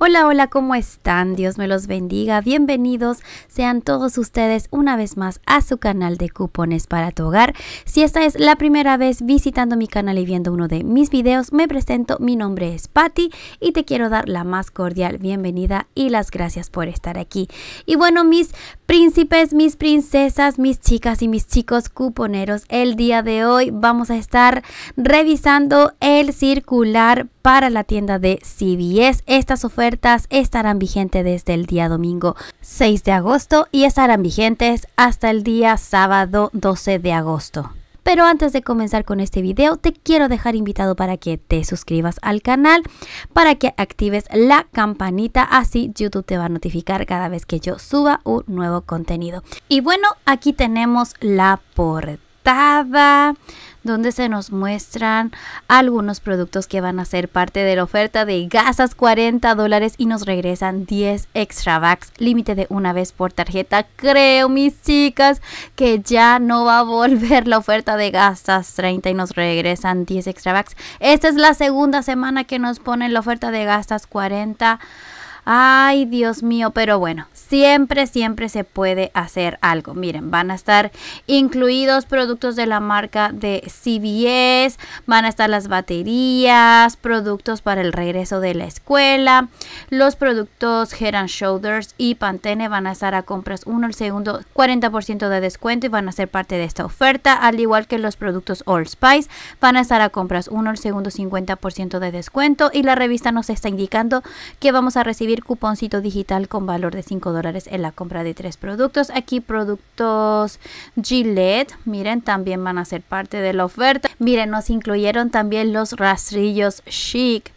Hola, hola, ¿cómo están? Dios me los bendiga. Bienvenidos sean todos ustedes una vez más a su canal de cupones para tu hogar. Si esta es la primera vez visitando mi canal y viendo uno de mis videos, me presento. Mi nombre es Patti y te quiero dar la más cordial bienvenida y las gracias por estar aquí. Y bueno, mis Príncipes, mis princesas, mis chicas y mis chicos cuponeros, el día de hoy vamos a estar revisando el circular para la tienda de CBS. Estas ofertas estarán vigentes desde el día domingo 6 de agosto y estarán vigentes hasta el día sábado 12 de agosto. Pero antes de comenzar con este video, te quiero dejar invitado para que te suscribas al canal, para que actives la campanita, así YouTube te va a notificar cada vez que yo suba un nuevo contenido. Y bueno, aquí tenemos la portada donde se nos muestran algunos productos que van a ser parte de la oferta de gasas 40 dólares y nos regresan 10 extra bucks, límite de una vez por tarjeta. Creo, mis chicas, que ya no va a volver la oferta de gastas 30 y nos regresan 10 extra bucks. Esta es la segunda semana que nos ponen la oferta de gastas 40. Ay, Dios mío, pero bueno, siempre, siempre se puede hacer algo. Miren, van a estar incluidos productos de la marca de CBS, van a estar las baterías, productos para el regreso de la escuela, los productos Head Shoulders y Pantene van a estar a compras uno, el segundo 40% de descuento y van a ser parte de esta oferta, al igual que los productos All Spice van a estar a compras uno, el segundo 50% de descuento y la revista nos está indicando que vamos a recibir cuponcito digital con valor de 5 dólares en la compra de tres productos. Aquí productos Gillette, miren, también van a ser parte de la oferta. Miren, nos incluyeron también los rastrillos chic.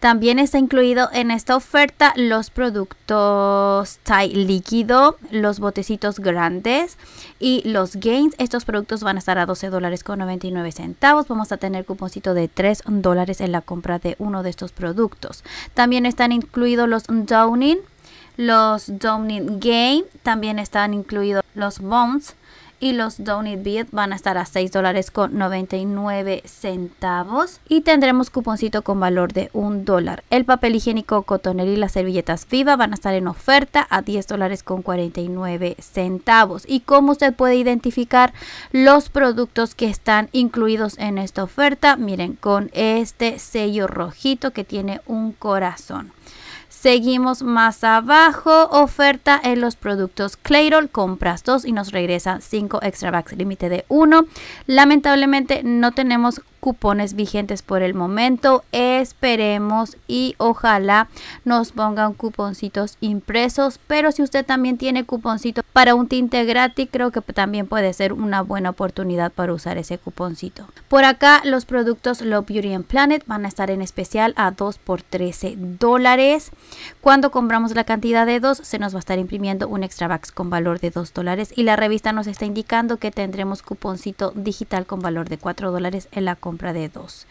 También está incluido en esta oferta los productos Thai líquido, los botecitos grandes y los gains. Estos productos van a estar a 12 dólares con 99 centavos. Vamos a tener cuponcito de 3 dólares en la compra de uno de estos productos. También están incluidos los Downing los Donut Game también están incluidos los Bones y los Donut Beat van a estar a $6.99. con y tendremos cuponcito con valor de 1 dólar. El papel higiénico cotonel y las servilletas Viva van a estar en oferta a $10.49. con centavos. ¿Y cómo se puede identificar los productos que están incluidos en esta oferta? Miren, con este sello rojito que tiene un corazón. Seguimos más abajo, oferta en los productos Clairol, compras 2 y nos regresa 5 extra bags, límite de 1. Lamentablemente no tenemos cupones vigentes por el momento. Esperemos y ojalá nos pongan cuponcitos impresos. Pero si usted también tiene cuponcito para un tinte gratis, creo que también puede ser una buena oportunidad para usar ese cuponcito. Por acá los productos Love Beauty and Planet van a estar en especial a 2 por 13 dólares. Cuando compramos la cantidad de 2 se nos va a estar imprimiendo un extra box con valor de 2 dólares. Y la revista nos está indicando que tendremos cuponcito digital con valor de 4 dólares en la compra compra de dos.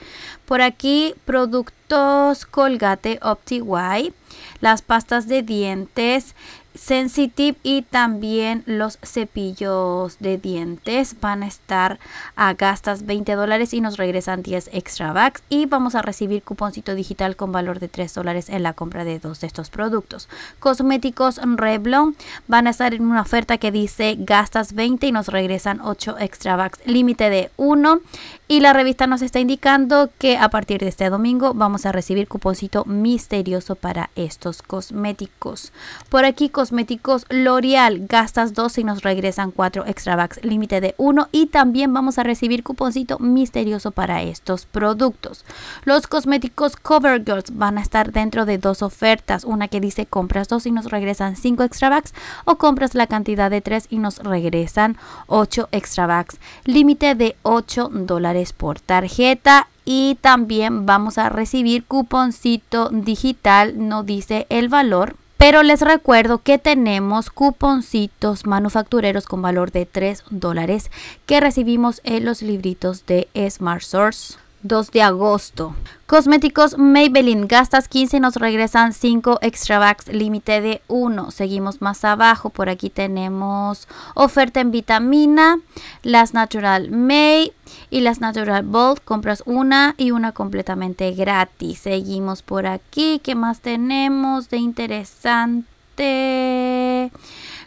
Por aquí, producto Colgate Colgate OptiWhite, las pastas de dientes Sensitive y también los cepillos de dientes van a estar a gastas 20 dólares y nos regresan 10 extra bucks y vamos a recibir cuponcito digital con valor de 3 dólares en la compra de dos de estos productos. Cosméticos Revlon van a estar en una oferta que dice gastas 20 y nos regresan 8 extra bucks límite de 1 y la revista nos está indicando que a partir de este domingo vamos a recibir cuponcito misterioso para estos cosméticos. Por aquí cosméticos L'Oreal, gastas dos y nos regresan cuatro extra bucks, límite de uno y también vamos a recibir cuponcito misterioso para estos productos. Los cosméticos Girls van a estar dentro de dos ofertas, una que dice compras dos y nos regresan cinco extra bucks o compras la cantidad de tres y nos regresan ocho extra bucks, límite de 8 dólares por tarjeta y también vamos a recibir cuponcito digital, no dice el valor. Pero les recuerdo que tenemos cuponcitos manufactureros con valor de 3 dólares que recibimos en los libritos de Smart Source. 2 de agosto. Cosméticos Maybelline, gastas 15, nos regresan 5 extra bags límite de 1. Seguimos más abajo, por aquí tenemos oferta en vitamina, las Natural May y las Natural Bold, compras una y una completamente gratis. Seguimos por aquí, ¿qué más tenemos de interesante?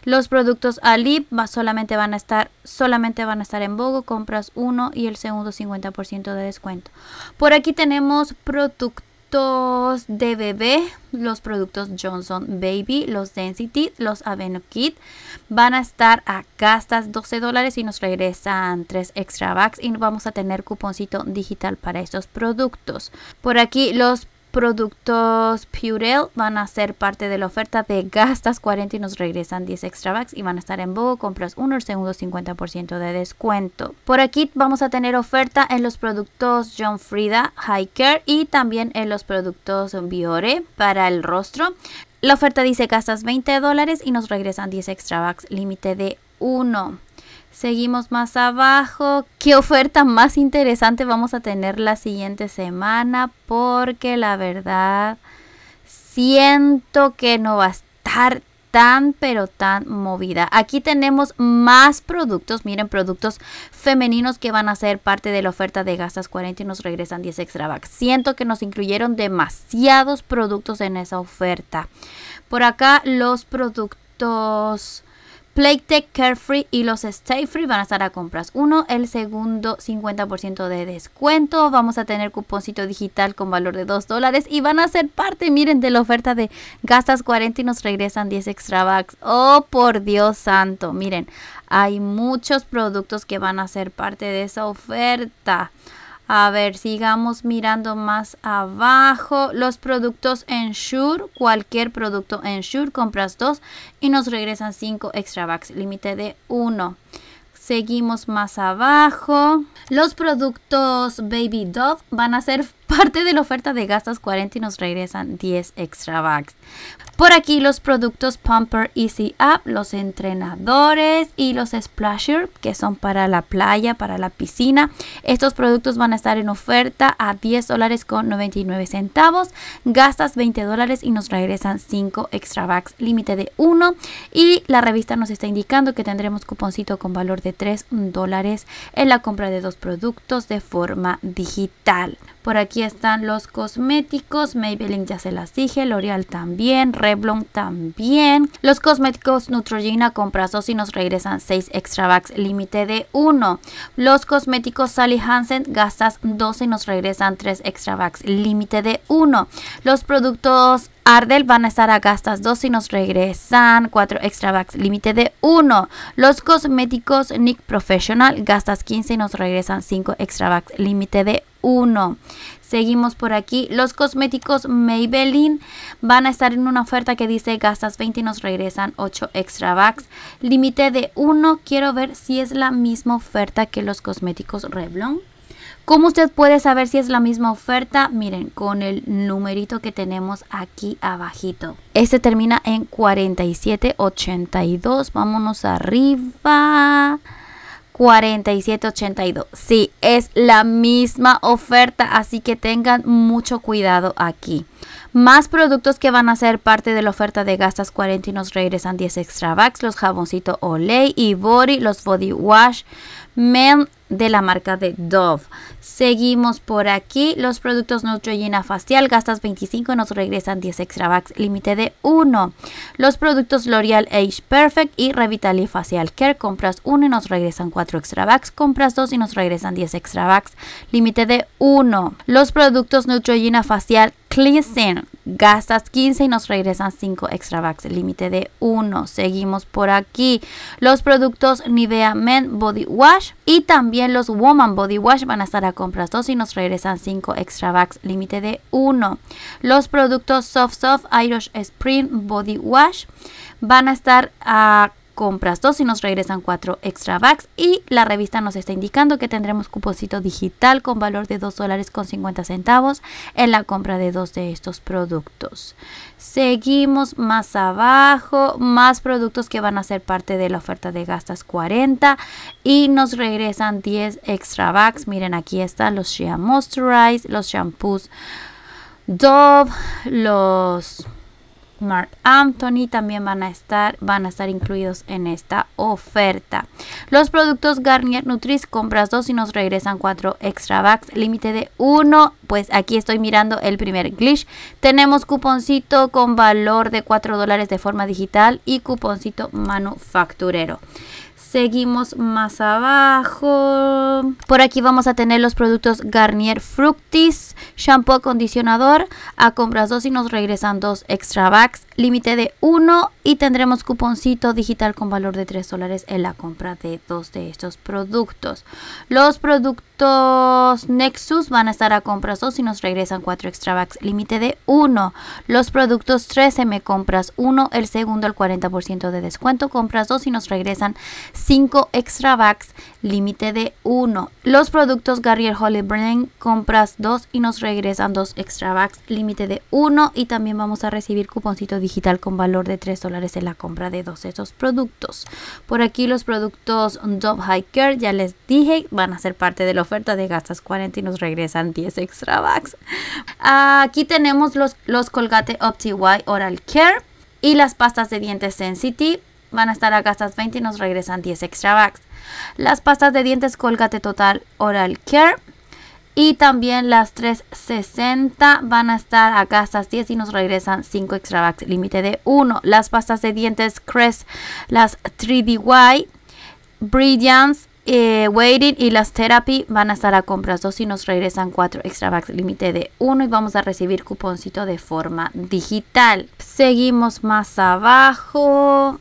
Los productos Alip solamente van a estar solamente van a estar en Bogo, compras uno y el segundo 50% de descuento. Por aquí tenemos productos de bebé, los productos Johnson Baby, los Density, los Aveno Kit van a estar a gastas 12 dólares y nos regresan 3 extra bags. y vamos a tener cuponcito digital para estos productos. Por aquí los productos Purell van a ser parte de la oferta de gastas 40 y nos regresan 10 extra bucks y van a estar en Bogo, compras uno, el segundo 50% de descuento. Por aquí vamos a tener oferta en los productos John Frida High Care y también en los productos Biore para el rostro. La oferta dice gastas 20 dólares y nos regresan 10 extra bucks límite de 1. Seguimos más abajo. ¿Qué oferta más interesante vamos a tener la siguiente semana? Porque la verdad siento que no va a estar tan pero tan movida. Aquí tenemos más productos, miren, productos femeninos que van a ser parte de la oferta de gastas 40 y nos regresan 10 extra bucks. Siento que nos incluyeron demasiados productos en esa oferta. Por acá los productos Playtech, Carefree y los Stay Free van a estar a compras Uno, el segundo 50% de descuento, vamos a tener cuponcito digital con valor de 2 dólares y van a ser parte, miren, de la oferta de gastas 40 y nos regresan 10 extra bucks. Oh, por Dios santo, miren, hay muchos productos que van a ser parte de esa oferta. A ver, sigamos mirando más abajo. Los productos Ensure, cualquier producto Ensure, compras dos y nos regresan cinco extra bucks, límite de uno. Seguimos más abajo. Los productos Baby Dove van a ser parte de la oferta de gastas 40 y nos regresan 10 extra bags. Por aquí los productos Pumper Easy Up, los entrenadores y los splasher que son para la playa, para la piscina. Estos productos van a estar en oferta a 10 dólares con 99 centavos. Gastas 20 dólares y nos regresan 5 extra bags, límite de 1. Y la revista nos está indicando que tendremos cuponcito con valor de 3 dólares en la compra de dos productos de forma digital. Por aquí están los cosméticos, Maybelline ya se las dije, L'Oreal también, Revlon también. Los cosméticos Neutrogena compras dos y nos regresan 6 extra bags, límite de 1. Los cosméticos Sally Hansen gastas 12 y nos regresan 3 extra bags, límite de 1. Los productos Ardel van a estar a gastas 2 y nos regresan. 4 extra bucks, límite de 1. Los cosméticos Nick Professional, gastas 15 y nos regresan 5 extra bucks, límite de 1. Seguimos por aquí. Los cosméticos Maybelline van a estar en una oferta que dice gastas 20 y nos regresan 8 extra bucks. Límite de 1. Quiero ver si es la misma oferta que los cosméticos Revlon. ¿Cómo usted puede saber si es la misma oferta? Miren, con el numerito que tenemos aquí abajito. Este termina en 4782. Vámonos arriba. 4782. Sí, es la misma oferta, así que tengan mucho cuidado aquí. Más productos que van a ser parte de la oferta de gastas 40 y nos regresan 10 extra bucks, los jaboncitos Olay y Body, los body wash, Men de la marca de Dove. Seguimos por aquí. Los productos Neutrogena Facial gastas 25, y nos regresan 10 extra bucks, límite de 1. Los productos L'Oreal Age Perfect y Revitali Facial Care, compras 1 y nos regresan 4 extra bucks, compras 2 y nos regresan 10 extra bucks, límite de 1. Los productos Neutrogena Facial Cleansing gastas 15 y nos regresan 5 extra bucks, límite de 1. Seguimos por aquí. Los productos Nivea Men Body Wash y también los Woman Body Wash van a estar a compras 2 y nos regresan 5 extra bucks, límite de 1. Los productos Soft Soft Irish Spring Body Wash van a estar a compras dos y nos regresan cuatro extra bags y la revista nos está indicando que tendremos cuposito digital con valor de 2 dólares con 50 centavos en la compra de dos de estos productos. Seguimos más abajo, más productos que van a ser parte de la oferta de gastas 40 y nos regresan 10 extra bags. Miren, aquí están los Shea Moisturize, los shampoos Dove, los Mark Anthony también van a estar, van a estar incluidos en esta oferta. Los productos Garnier Nutris compras dos y nos regresan cuatro extra bags, límite de uno. Pues aquí estoy mirando el primer glitch. Tenemos cuponcito con valor de 4 dólares de forma digital y cuponcito manufacturero. Seguimos más abajo. Por aquí vamos a tener los productos Garnier Fructis, shampoo acondicionador. A compras 2 y nos regresan 2 extra bags. Límite de 1. y tendremos cuponcito digital con valor de 3 dólares en la compra de 2 de estos productos. Los productos Nexus van a estar a compras 2 y nos regresan 4 extra bags. Límite de 1. Los productos 13 me compras 1. el segundo al 40% de descuento. Compras 2 y nos regresan 5 extra bags, límite de 1. Los productos Garrier Brand, compras 2 y nos regresan 2 extra bags, límite de 1. Y también vamos a recibir cuponcito digital con valor de 3 dólares en la compra de dos de esos productos. Por aquí los productos Dove Care, ya les dije, van a ser parte de la oferta de gastas 40 y nos regresan 10 extra bags. Aquí tenemos los, los Colgate y Oral Care y las pastas de dientes Sensitive van a estar a gastas 20 y nos regresan 10 extra bucks. Las pastas de dientes Colgate Total Oral Care. Y también las 360 van a estar a gastas 10 y nos regresan 5 extra bucks, límite de 1. Las pastas de dientes Crest, las 3DY, Brilliance, eh, Waiting y las Therapy van a estar a compras 2 y nos regresan 4 extra bucks límite de 1 y vamos a recibir cuponcito de forma digital. Seguimos más abajo.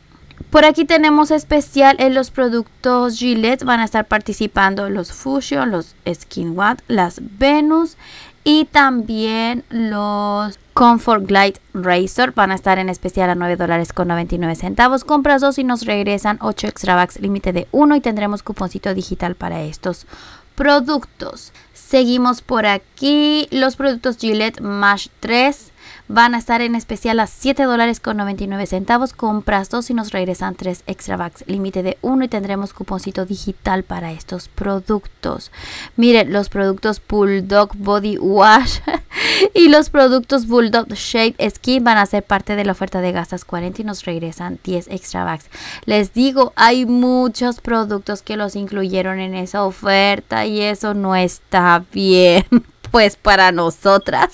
Por aquí tenemos especial en eh, los productos Gillette, van a estar participando los Fusion, los Skin Watt, las Venus y también los Comfort Glide Razor van a estar en especial a $9.99. dólares con centavos. Compras dos y nos regresan 8 extra bucks, límite de 1 y tendremos cuponcito digital para estos productos. Seguimos por aquí los productos Gillette Mash 3 van a estar en especial a $7.99, con centavos. Compras dos y nos regresan tres extra bucks, límite de uno y tendremos cuponcito digital para estos productos. Miren, los productos Bulldog Body Wash y los productos Bulldog Shape Skin van a ser parte de la oferta de gastas 40 y nos regresan 10 extra bags. Les digo, hay muchos productos que los incluyeron en esa oferta y eso no está bien pues para nosotras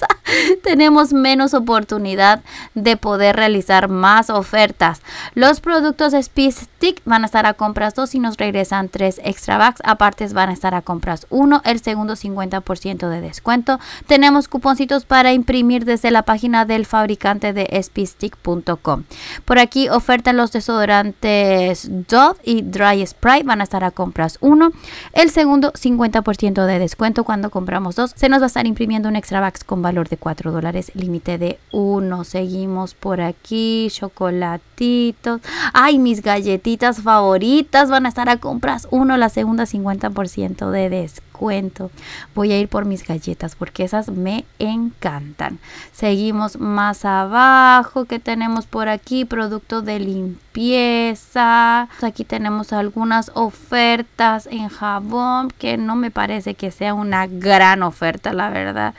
tenemos menos oportunidad de poder realizar más ofertas. Los productos Speed Stick van a estar a compras 2 y nos regresan 3 extra bags. Aparte van a estar a compras 1, el segundo 50% de descuento. Tenemos cuponcitos para imprimir desde la página del fabricante de speedstick.com. Por aquí oferta los desodorantes Dove y Dry Spray. Van a estar a compras 1. El segundo 50% de descuento. Cuando compramos 2 se nos va a estar imprimiendo un extra bucks con valor de 4 límite de uno. Seguimos por aquí, chocolatitos. Ay, mis galletitas favoritas van a estar a compras uno, la segunda 50% de descuento. Voy a ir por mis galletas porque esas me encantan. Seguimos más abajo, que tenemos por aquí? Producto de limpieza. Aquí tenemos algunas ofertas en jabón que no me parece que sea una gran oferta, la verdad.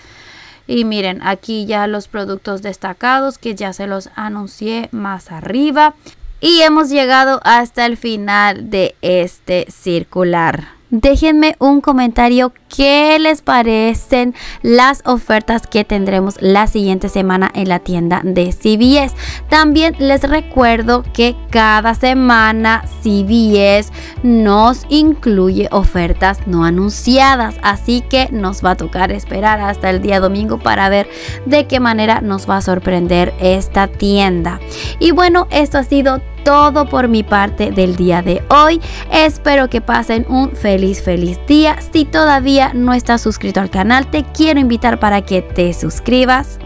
Y miren, aquí ya los productos destacados que ya se los anuncié más arriba. Y hemos llegado hasta el final de este circular. Déjenme un comentario qué les parecen las ofertas que tendremos la siguiente semana en la tienda de CBS. También les recuerdo que cada semana CBS nos incluye ofertas no anunciadas, así que nos va a tocar esperar hasta el día domingo para ver de qué manera nos va a sorprender esta tienda. Y bueno, esto ha sido todo por mi parte del día de hoy. Espero que pasen un feliz, feliz día. Si todavía no estás suscrito al canal, te quiero invitar para que te suscribas,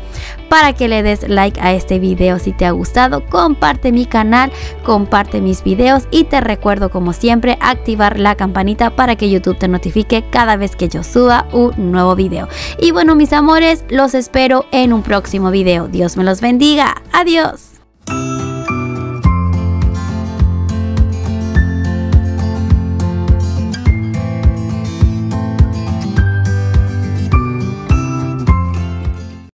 para que le des like a este video si te ha gustado, comparte mi canal, comparte mis videos y te recuerdo como siempre activar la campanita para que YouTube te notifique cada vez que yo suba un nuevo video. Y bueno mis amores, los espero en un próximo video. Dios me los bendiga. Adiós.